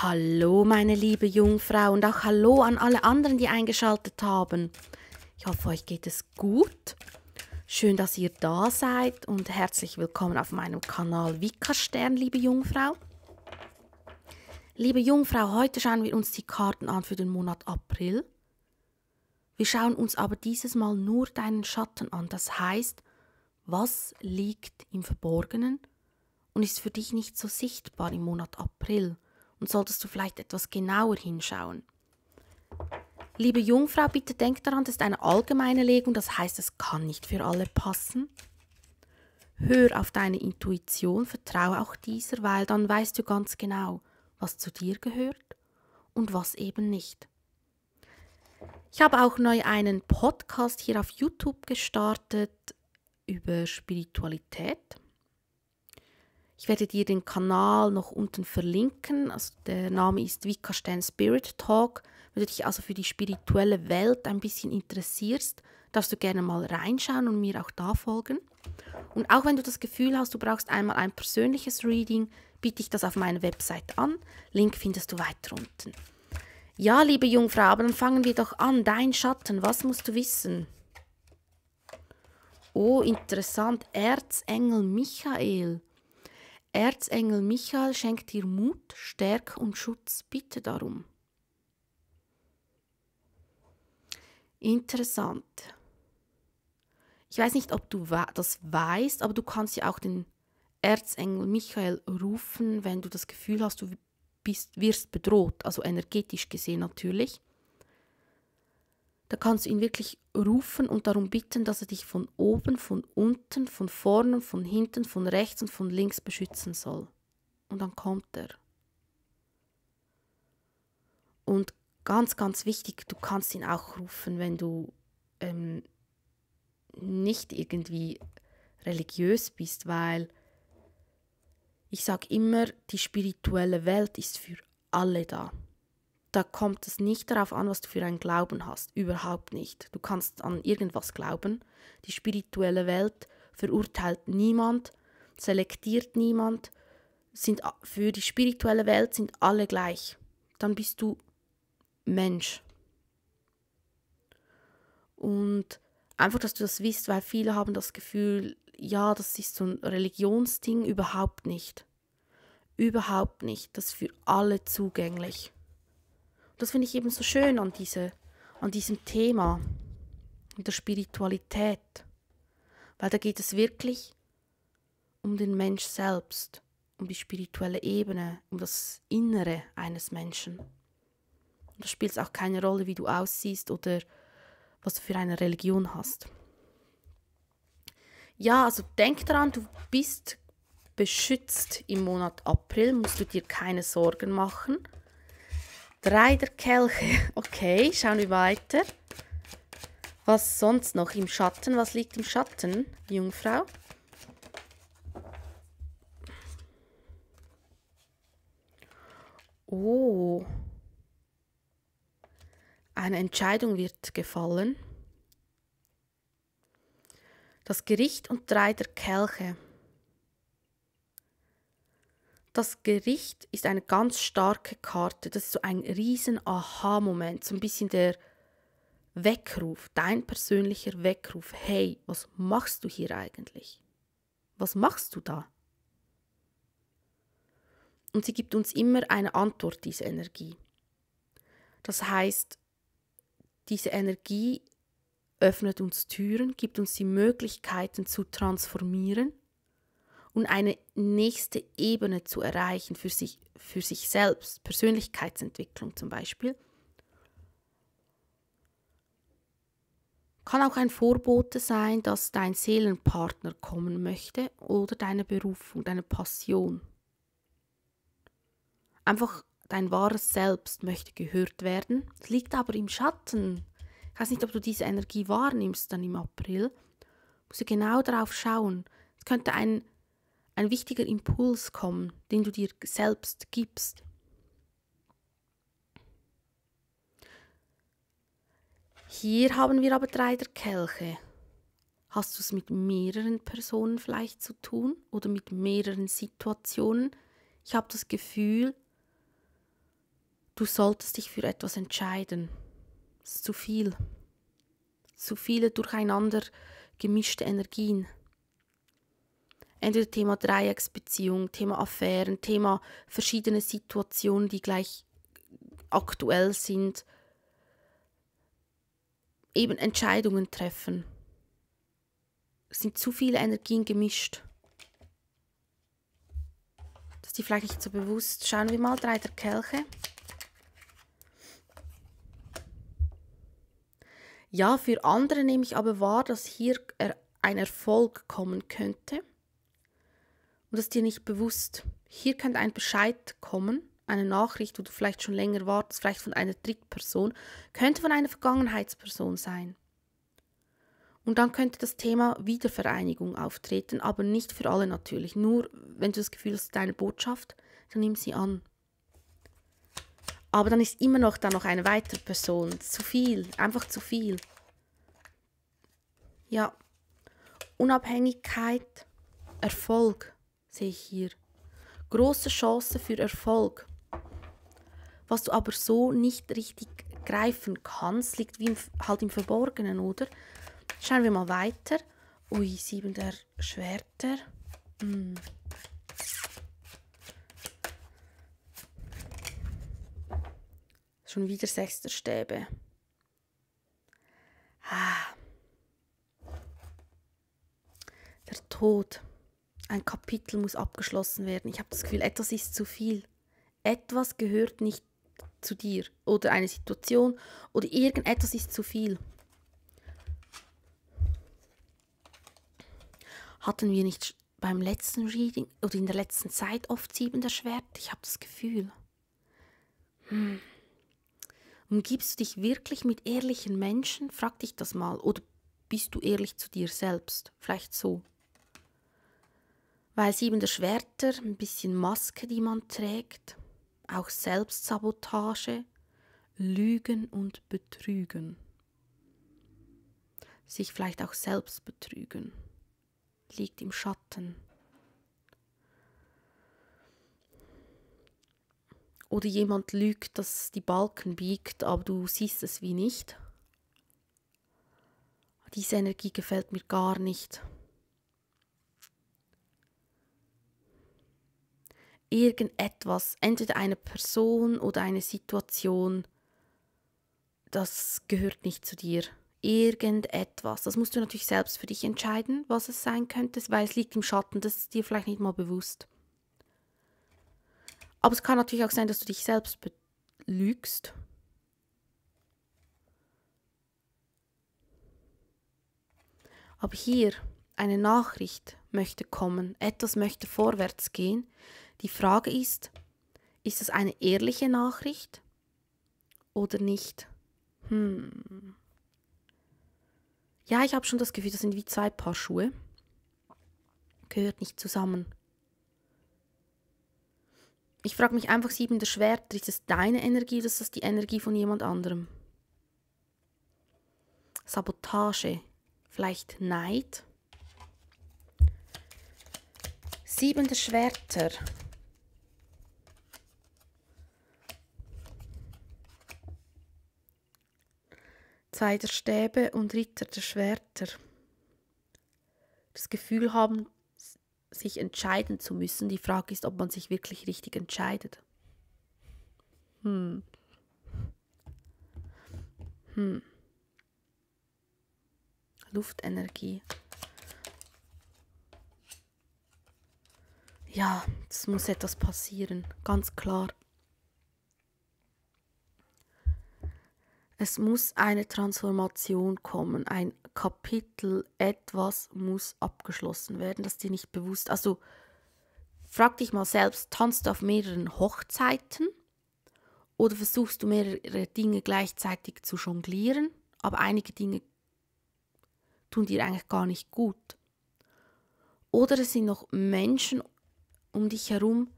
Hallo meine liebe Jungfrau und auch hallo an alle anderen, die eingeschaltet haben. Ich hoffe, euch geht es gut. Schön, dass ihr da seid und herzlich willkommen auf meinem Kanal Vika Stern, liebe Jungfrau. Liebe Jungfrau, heute schauen wir uns die Karten an für den Monat April. Wir schauen uns aber dieses Mal nur deinen Schatten an, das heißt, was liegt im Verborgenen und ist für dich nicht so sichtbar im Monat April und solltest du vielleicht etwas genauer hinschauen. Liebe Jungfrau, bitte denk daran, das ist eine allgemeine Legung, das heißt, es kann nicht für alle passen. Hör auf deine Intuition, vertraue auch dieser, weil dann weißt du ganz genau, was zu dir gehört und was eben nicht. Ich habe auch neu einen Podcast hier auf YouTube gestartet über Spiritualität. Ich werde dir den Kanal noch unten verlinken. Also der Name ist Vika Stein Spirit Talk. Wenn du dich also für die spirituelle Welt ein bisschen interessierst, darfst du gerne mal reinschauen und mir auch da folgen. Und auch wenn du das Gefühl hast, du brauchst einmal ein persönliches Reading, biete ich das auf meiner Website an. Link findest du weiter unten. Ja, liebe Jungfrau, aber dann fangen wir doch an. Dein Schatten, was musst du wissen? Oh, interessant. Erzengel Michael. Erzengel Michael schenkt dir Mut, Stärke und Schutz. Bitte darum. Interessant. Ich weiß nicht, ob du das weißt, aber du kannst ja auch den Erzengel Michael rufen, wenn du das Gefühl hast, du bist, wirst bedroht, also energetisch gesehen natürlich. Da kannst du ihn wirklich rufen und darum bitten, dass er dich von oben, von unten, von vorne, von hinten, von rechts und von links beschützen soll. Und dann kommt er. Und ganz, ganz wichtig, du kannst ihn auch rufen, wenn du ähm, nicht irgendwie religiös bist, weil ich sage immer, die spirituelle Welt ist für alle da da kommt es nicht darauf an, was du für einen Glauben hast. Überhaupt nicht. Du kannst an irgendwas glauben. Die spirituelle Welt verurteilt niemand, selektiert niemand. Sind, für die spirituelle Welt sind alle gleich. Dann bist du Mensch. Und einfach, dass du das wisst, weil viele haben das Gefühl, ja, das ist so ein Religionsding, überhaupt nicht. Überhaupt nicht. Das ist für alle zugänglich. Das finde ich eben so schön an, diese, an diesem Thema, in der Spiritualität. Weil da geht es wirklich um den Mensch selbst, um die spirituelle Ebene, um das Innere eines Menschen. Und da spielt es auch keine Rolle, wie du aussiehst oder was du für eine Religion hast. Ja, also denk daran, du bist beschützt im Monat April, musst du dir keine Sorgen machen. Drei der Kelche. Okay, schauen wir weiter. Was sonst noch im Schatten? Was liegt im Schatten, Jungfrau? Oh. Eine Entscheidung wird gefallen. Das Gericht und drei der Kelche das Gericht ist eine ganz starke Karte. Das ist so ein riesen Aha-Moment, so ein bisschen der Weckruf, dein persönlicher Weckruf. Hey, was machst du hier eigentlich? Was machst du da? Und sie gibt uns immer eine Antwort, diese Energie. Das heißt, diese Energie öffnet uns Türen, gibt uns die Möglichkeiten zu transformieren und eine nächste Ebene zu erreichen für sich, für sich selbst, Persönlichkeitsentwicklung zum Beispiel, kann auch ein Vorbote sein, dass dein Seelenpartner kommen möchte oder deine Berufung, deine Passion. Einfach dein wahres Selbst möchte gehört werden. Es liegt aber im Schatten. Ich weiß nicht, ob du diese Energie wahrnimmst dann im April. Du Musst du genau darauf schauen. Es könnte ein ein wichtiger Impuls kommen, den du dir selbst gibst. Hier haben wir aber drei der Kelche. Hast du es mit mehreren Personen vielleicht zu tun oder mit mehreren Situationen? Ich habe das Gefühl, du solltest dich für etwas entscheiden. Es ist zu viel. Zu viele durcheinander gemischte Energien entweder Thema Dreiecksbeziehung, Thema Affären, Thema verschiedene Situationen, die gleich aktuell sind, eben Entscheidungen treffen. Es sind zu viele Energien gemischt. Das ist die vielleicht nicht so bewusst. Schauen wir mal, drei der Kelche. Ja, für andere nehme ich aber wahr, dass hier ein Erfolg kommen könnte und das ist dir nicht bewusst. Hier könnte ein Bescheid kommen, eine Nachricht, wo du vielleicht schon länger wartest, vielleicht von einer Drittperson, könnte von einer Vergangenheitsperson sein. Und dann könnte das Thema Wiedervereinigung auftreten, aber nicht für alle natürlich. Nur wenn du das Gefühl hast, deine Botschaft, dann nimm sie an. Aber dann ist immer noch da noch eine weitere Person. Zu viel, einfach zu viel. Ja. Unabhängigkeit, Erfolg sehe ich hier. Große Chancen für Erfolg. Was du aber so nicht richtig greifen kannst, liegt wie im, halt im Verborgenen, oder? Schauen wir mal weiter. Ui, sieben der Schwerter. Hm. Schon wieder sechster Stäbe. Ah. Der Tod ein Kapitel muss abgeschlossen werden. Ich habe das Gefühl, etwas ist zu viel. Etwas gehört nicht zu dir oder eine Situation oder irgendetwas ist zu viel. Hatten wir nicht beim letzten Reading oder in der letzten Zeit oft sieben siebener Schwert? Ich habe das Gefühl. Hm. Umgibst du dich wirklich mit ehrlichen Menschen? Frag dich das mal. Oder bist du ehrlich zu dir selbst? Vielleicht so weil sieben der Schwerter, ein bisschen Maske, die man trägt, auch Selbstsabotage, Lügen und Betrügen. Sich vielleicht auch selbst betrügen, liegt im Schatten. Oder jemand lügt, dass die Balken biegt, aber du siehst es wie nicht. Diese Energie gefällt mir gar nicht. irgendetwas, entweder eine Person oder eine Situation, das gehört nicht zu dir. Irgendetwas. Das musst du natürlich selbst für dich entscheiden, was es sein könnte, weil es liegt im Schatten, das ist dir vielleicht nicht mal bewusst. Aber es kann natürlich auch sein, dass du dich selbst belügst. Aber hier eine Nachricht möchte kommen, etwas möchte vorwärts gehen, die Frage ist, ist das eine ehrliche Nachricht oder nicht? Hm. Ja, ich habe schon das Gefühl, das sind wie zwei Paar Schuhe. Gehört nicht zusammen. Ich frage mich einfach, sieben der Schwert, ist das deine Energie oder ist das die Energie von jemand anderem? Sabotage, vielleicht Neid. Sieben der Schwerter. Polizei der Stäbe und Ritter der Schwerter. Das Gefühl haben, sich entscheiden zu müssen. Die Frage ist, ob man sich wirklich richtig entscheidet. Hm. Hm. Luftenergie. Ja, es muss etwas passieren, ganz klar. Es muss eine Transformation kommen, ein Kapitel, etwas muss abgeschlossen werden, das dir nicht bewusst. Also frag dich mal selbst, tanzt du auf mehreren Hochzeiten oder versuchst du mehrere Dinge gleichzeitig zu jonglieren, aber einige Dinge tun dir eigentlich gar nicht gut. Oder es sind noch Menschen um dich herum,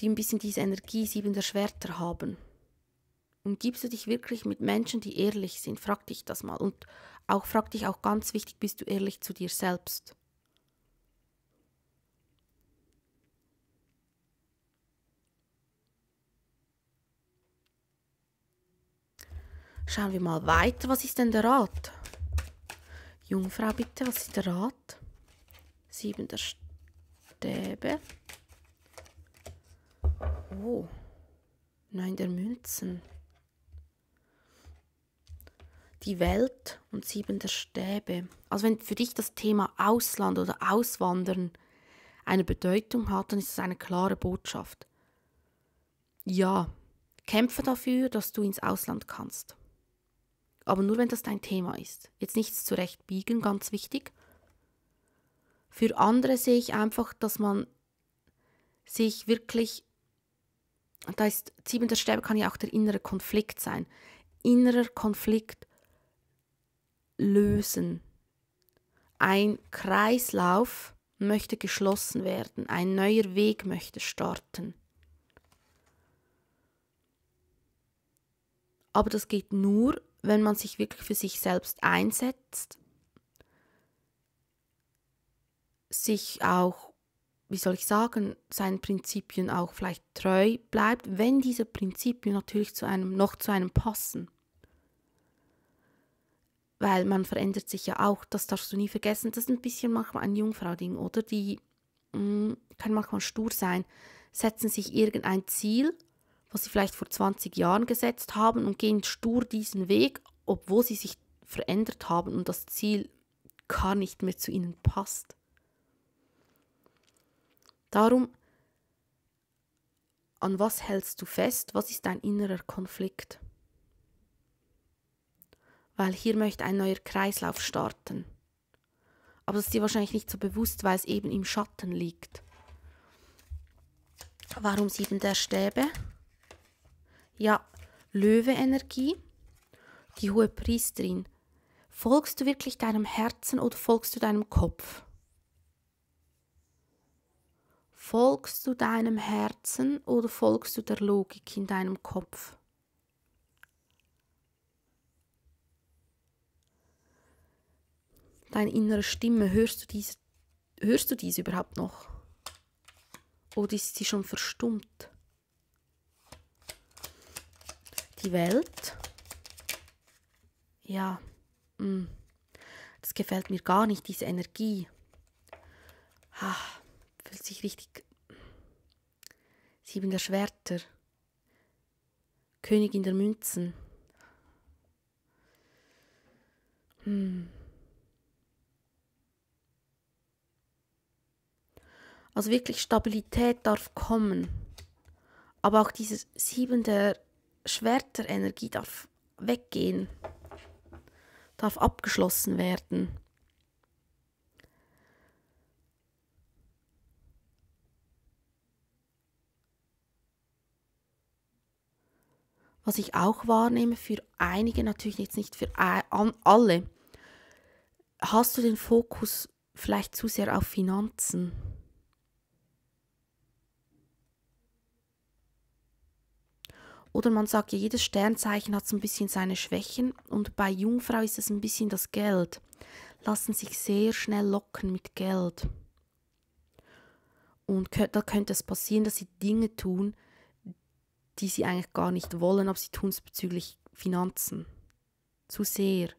die ein bisschen diese Energie siebender Schwerter haben. Umgibst du dich wirklich mit Menschen, die ehrlich sind? Frag dich das mal. Und auch frag dich auch ganz wichtig, bist du ehrlich zu dir selbst? Schauen wir mal weiter. Was ist denn der Rat? Jungfrau, bitte, was ist der Rat? Siebender Stäbe. Oh. Nein, der Münzen. Die Welt und sieben der Stäbe. Also wenn für dich das Thema Ausland oder Auswandern eine Bedeutung hat, dann ist es eine klare Botschaft. Ja, kämpfe dafür, dass du ins Ausland kannst. Aber nur wenn das dein Thema ist. Jetzt nichts zurechtbiegen, ganz wichtig. Für andere sehe ich einfach, dass man sich wirklich da ist siebenter Stern kann ja auch der innere Konflikt sein. Innerer Konflikt lösen. Ein Kreislauf möchte geschlossen werden, ein neuer Weg möchte starten. Aber das geht nur, wenn man sich wirklich für sich selbst einsetzt, sich auch wie soll ich sagen, seinen Prinzipien auch vielleicht treu bleibt, wenn diese Prinzipien natürlich zu einem, noch zu einem passen. Weil man verändert sich ja auch, das darfst du nie vergessen. Das ist ein bisschen manchmal ein Jungfrau-Ding, oder? Die mh, mm, kann manchmal stur sein, setzen sich irgendein Ziel, was sie vielleicht vor 20 Jahren gesetzt haben und gehen stur diesen Weg, obwohl sie sich verändert haben und das Ziel gar nicht mehr zu ihnen passt. Darum, an was hältst du fest? Was ist dein innerer Konflikt? Weil hier möchte ein neuer Kreislauf starten. Aber das ist dir wahrscheinlich nicht so bewusst, weil es eben im Schatten liegt. Warum sieben der Stäbe? Ja, Löwe-Energie, die hohe Priesterin. Folgst du wirklich deinem Herzen oder folgst du deinem Kopf? Folgst du deinem Herzen oder folgst du der Logik in deinem Kopf? Deine innere Stimme, hörst du dies, hörst du dies überhaupt noch? Oder ist sie schon verstummt? Die Welt? Ja, mm. das gefällt mir gar nicht, diese Energie. Ah fühlt sich richtig. Sieben der Schwerter. Königin der Münzen. Hm. Also wirklich Stabilität darf kommen. Aber auch diese Sieben der Schwerter-Energie darf weggehen, darf abgeschlossen werden. was ich auch wahrnehme, für einige natürlich jetzt nicht für alle, hast du den Fokus vielleicht zu sehr auf Finanzen. Oder man sagt ja, jedes Sternzeichen hat so ein bisschen seine Schwächen und bei Jungfrau ist es ein bisschen das Geld. Lassen sich sehr schnell locken mit Geld. Und da könnte es passieren, dass sie Dinge tun, die sie eigentlich gar nicht wollen, aber sie tun es bezüglich Finanzen. Zu sehr.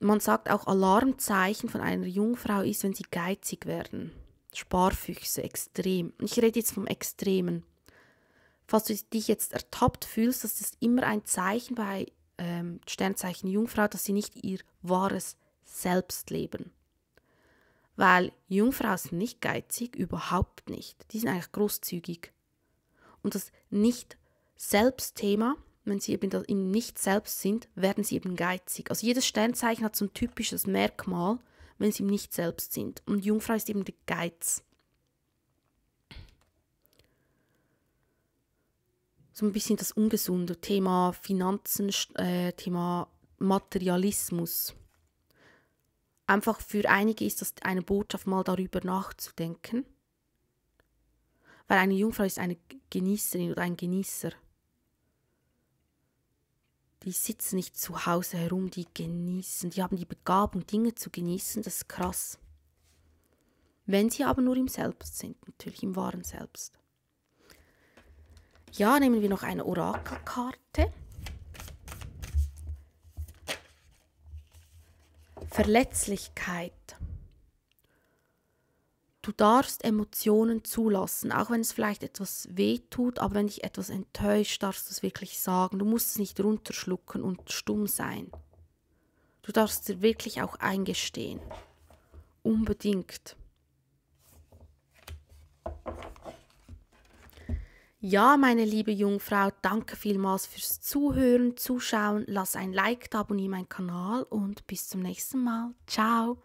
Man sagt auch, Alarmzeichen von einer Jungfrau ist, wenn sie geizig werden. Sparfüchse, extrem. Ich rede jetzt vom Extremen. Falls du dich jetzt ertappt fühlst, das ist immer ein Zeichen bei ähm, Sternzeichen Jungfrau, dass sie nicht ihr wahres Selbst leben. Weil Jungfrauen sind nicht geizig, überhaupt nicht. Die sind eigentlich großzügig. Und das Nicht-Selbst-Thema, wenn sie eben im Nicht-Selbst sind, werden sie eben geizig. Also jedes Sternzeichen hat so ein typisches Merkmal, wenn sie im Nicht-Selbst sind. Und Jungfrau ist eben der Geiz. So ein bisschen das ungesunde Thema Finanzen, äh, Thema Materialismus. Einfach für einige ist das eine Botschaft, mal darüber nachzudenken. Weil eine Jungfrau ist eine Genießerin oder ein Genießer. Die sitzen nicht zu Hause herum, die genießen. Die haben die Begabung, Dinge zu genießen. Das ist krass. Wenn sie aber nur im Selbst sind, natürlich im wahren Selbst. Ja, nehmen wir noch eine Orakelkarte. Verletzlichkeit du darfst Emotionen zulassen, auch wenn es vielleicht etwas weh tut, aber wenn dich etwas enttäuscht, darfst du es wirklich sagen. Du musst es nicht runterschlucken und stumm sein. Du darfst dir wirklich auch eingestehen. Unbedingt. Ja, meine liebe Jungfrau, danke vielmals fürs Zuhören, Zuschauen. Lass ein Like abonniere meinen Kanal und bis zum nächsten Mal. Ciao.